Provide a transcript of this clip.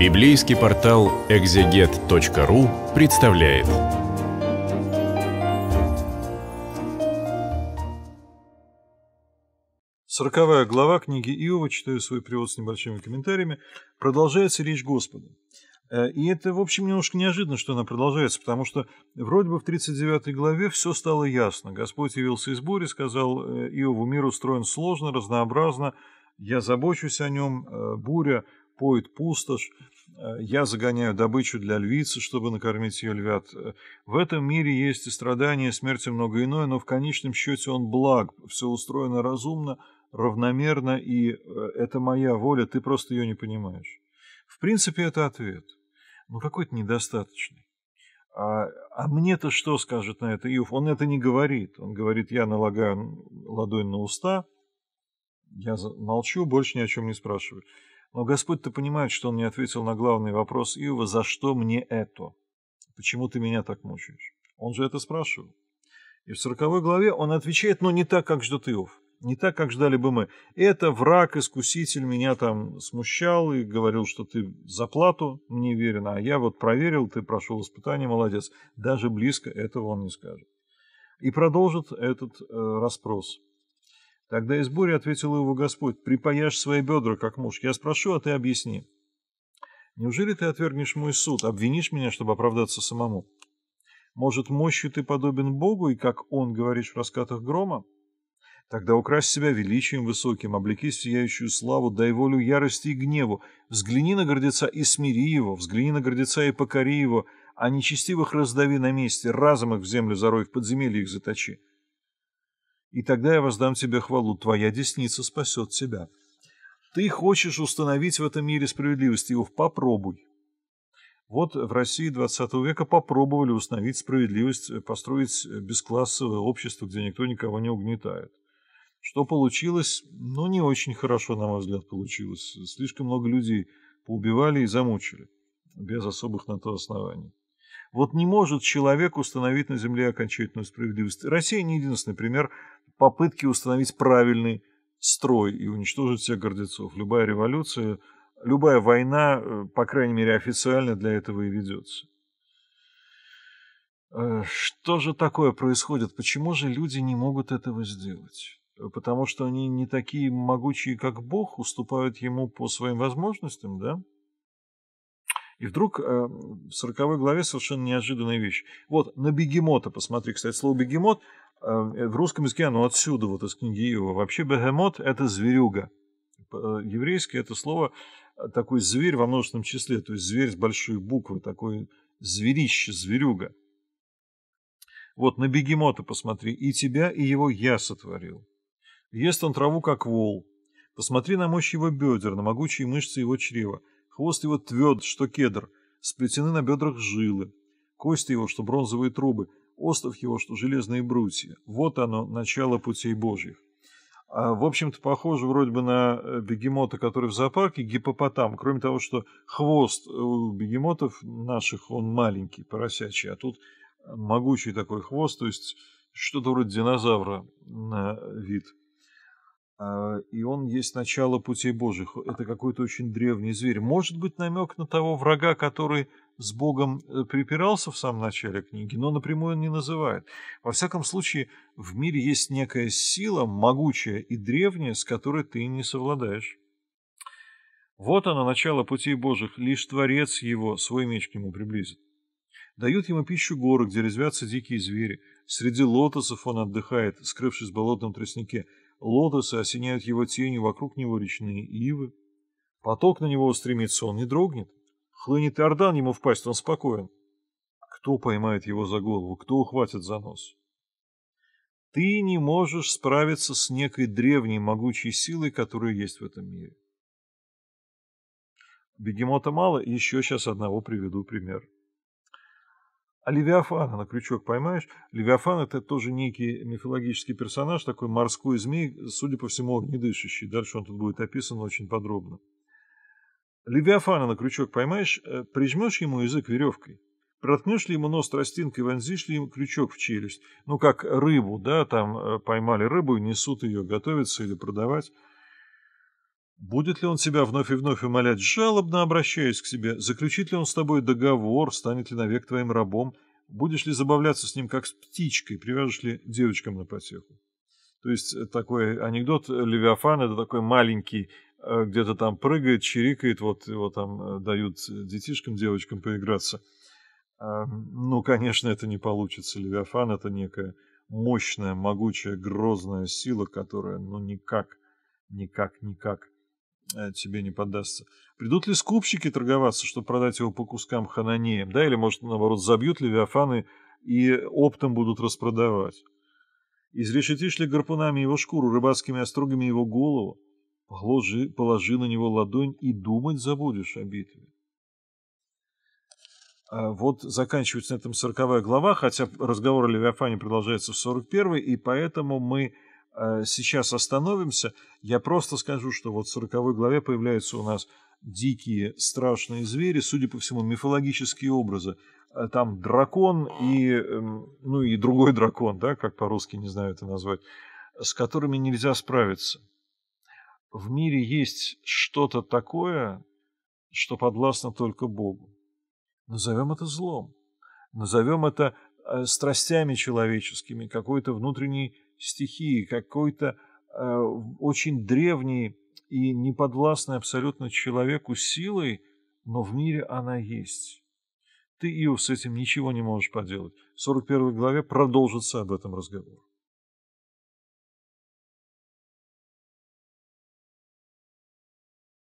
Библейский портал exeget.ru представляет. Сороковая глава книги Иова, читаю свой привод с небольшими комментариями, продолжается речь Господа. Э, и это, в общем, немножко неожиданно, что она продолжается, потому что вроде бы в 39 главе все стало ясно. Господь явился из бури, сказал э, Иову, мир устроен сложно, разнообразно, я забочусь о нем, э, буря – поет пустошь, э, я загоняю добычу для львицы, чтобы накормить ее львят. В этом мире есть и страдания, и смерть, и многое иное, но в конечном счете он благ, все устроено разумно, равномерно, и э, это моя воля, ты просто ее не понимаешь. В принципе, это ответ, но ну, какой-то недостаточный. А, а мне-то что скажет на это Иов? Он это не говорит. Он говорит, я налагаю ладонь на уста, я молчу, больше ни о чем не спрашиваю. Но Господь-то понимает, что он не ответил на главный вопрос Иова, за что мне это? Почему ты меня так мучаешь? Он же это спрашивал. И в сороковой главе он отвечает, но «Ну, не так, как ждет Иов, не так, как ждали бы мы. Это враг, искуситель меня там смущал и говорил, что ты за плату мне верен, а я вот проверил, ты прошел испытание, молодец. Даже близко этого он не скажет. И продолжит этот э, расспрос. Тогда из бури ответил его Господь, припаяшь свои бедра, как муж. Я спрошу, а ты объясни. Неужели ты отвергнешь мой суд, обвинишь меня, чтобы оправдаться самому? Может, мощью ты подобен Богу, и как Он, говоришь в раскатах грома? Тогда укрась себя величием высоким, облеки сияющую славу, дай волю ярости и гневу. Взгляни на гордеца и смири его, взгляни на гордеца и покори его, а нечестивых раздави на месте, разом их в землю зарой, в подземелье их заточи и тогда я воздам тебе хвалу, твоя десница спасет тебя. Ты хочешь установить в этом мире справедливость, Иов, попробуй. Вот в России XX века попробовали установить справедливость, э, построить э, бесклассовое общество, где никто никого не угнетает. Что получилось? Ну, не очень хорошо, на мой взгляд, получилось. Слишком много людей поубивали и замучили, без особых на то оснований. Вот не может человек установить на Земле окончательную справедливость. Россия не единственный пример попытки установить правильный строй и уничтожить всех гордецов. Любая революция, любая война, э, по крайней мере, официально для этого и ведется. Э, что же такое происходит? Почему же люди не могут этого сделать? Э, потому что они не такие могучие, как Бог, уступают ему по своим возможностям, да? И вдруг э, в 40 главе совершенно неожиданная вещь. Вот на бегемота посмотри. Кстати, слово бегемот э, в русском языке оно отсюда, вот из книги Иова. Вообще бегемот – это зверюга. Э, еврейский это слово такой зверь во множественном числе, то есть зверь с большой буквы, такой зверище, зверюга. Вот на бегемота посмотри, и тебя, и его я сотворил. Ест он траву, как вол. Посмотри на мощь его бедер, на могучие мышцы его чрева. Хвост его тверд, что кедр, сплетены на бедрах жилы, кости его, что бронзовые трубы, остов его, что железные брусья. Вот оно, начало путей божьих. А, в общем-то, похоже вроде бы на э, бегемота, который в зоопарке, гипопотам. Кроме того, что хвост э, у бегемотов наших, он маленький, поросячий, а тут могучий такой хвост, то есть что-то вроде динозавра на вид. А, и он есть начало путей Божьих. Это какой-то очень древний зверь. Может быть, намек на того врага, который с Богом э, припирался в самом начале книги, но напрямую он не называет. Во всяком случае, в мире есть некая сила, могучая и древняя, с которой ты не совладаешь. Вот оно, начало путей Божьих, лишь Творец его, свой меч к нему приблизит. Дают ему пищу горы, где резвятся дикие звери. Среди лотосов он отдыхает, скрывшись в болотном тростнике – лотосы осеняют его тенью, вокруг него речные ивы. Поток на него устремится, он не дрогнет. Хлынет Иордан ему в пасть, он спокоен. Кто поймает его за голову, кто ухватит за нос? Ты не можешь справиться с некой древней могучей силой, которая есть в этом мире. Бегемота мало, еще сейчас одного приведу пример. А Левиафана на крючок поймаешь. Левиафан – это тоже некий мифологический персонаж, такой морской змей, судя по всему, огнедышащий. Дальше он тут будет описан очень подробно. Левиафана на крючок поймаешь, э, прижмешь ему язык веревкой, проткнешь ли ему нос тростинкой, вонзишь ли ему крючок в челюсть. Ну, как рыбу, да, там э, поймали рыбу и несут ее готовиться или продавать. Будет ли он тебя вновь и вновь умолять, жалобно обращаясь к себе? Заключит ли он с тобой договор? Станет ли навек твоим рабом? Будешь ли забавляться с ним, как с птичкой? Привяжешь ли девочкам на потеху? То есть э, такой анекдот э, Левиафан – это такой маленький, э, где-то там прыгает, чирикает, вот его там дают детишкам, девочкам поиграться. Ну, конечно, это не получится. Левиафан – это некая мощная, могучая, грозная сила, которая, ну, никак, никак, никак Э, тебе не поддастся. Придут ли скупщики торговаться, чтобы продать его по кускам хананеям, да, или, может, наоборот, забьют левиафаны и оптом будут распродавать? Изрешетишь ли гарпунами его шкуру, рыбацкими острогами его голову? Положи, положи на него ладонь и думать забудешь о битве. А вот заканчивается на этом сороковая глава, хотя разговор о Левиафане продолжается в сорок первой, и поэтому мы Э, сейчас остановимся. Я просто скажу, что вот в 40 главе появляются у нас дикие страшные звери, судя по всему, мифологические образы. Э, там дракон и, эм, ну, и другой дракон, да, как по-русски не знаю это назвать, с которыми нельзя справиться. В мире есть что-то такое, что подвластно только Богу. Назовем это злом. Назовем это э, страстями человеческими, какой-то внутренней стихии, какой-то э, очень древней и неподвластной абсолютно человеку силой, но в мире она есть. Ты, Иов, с этим ничего не можешь поделать. В 41 главе продолжится об этом разговор.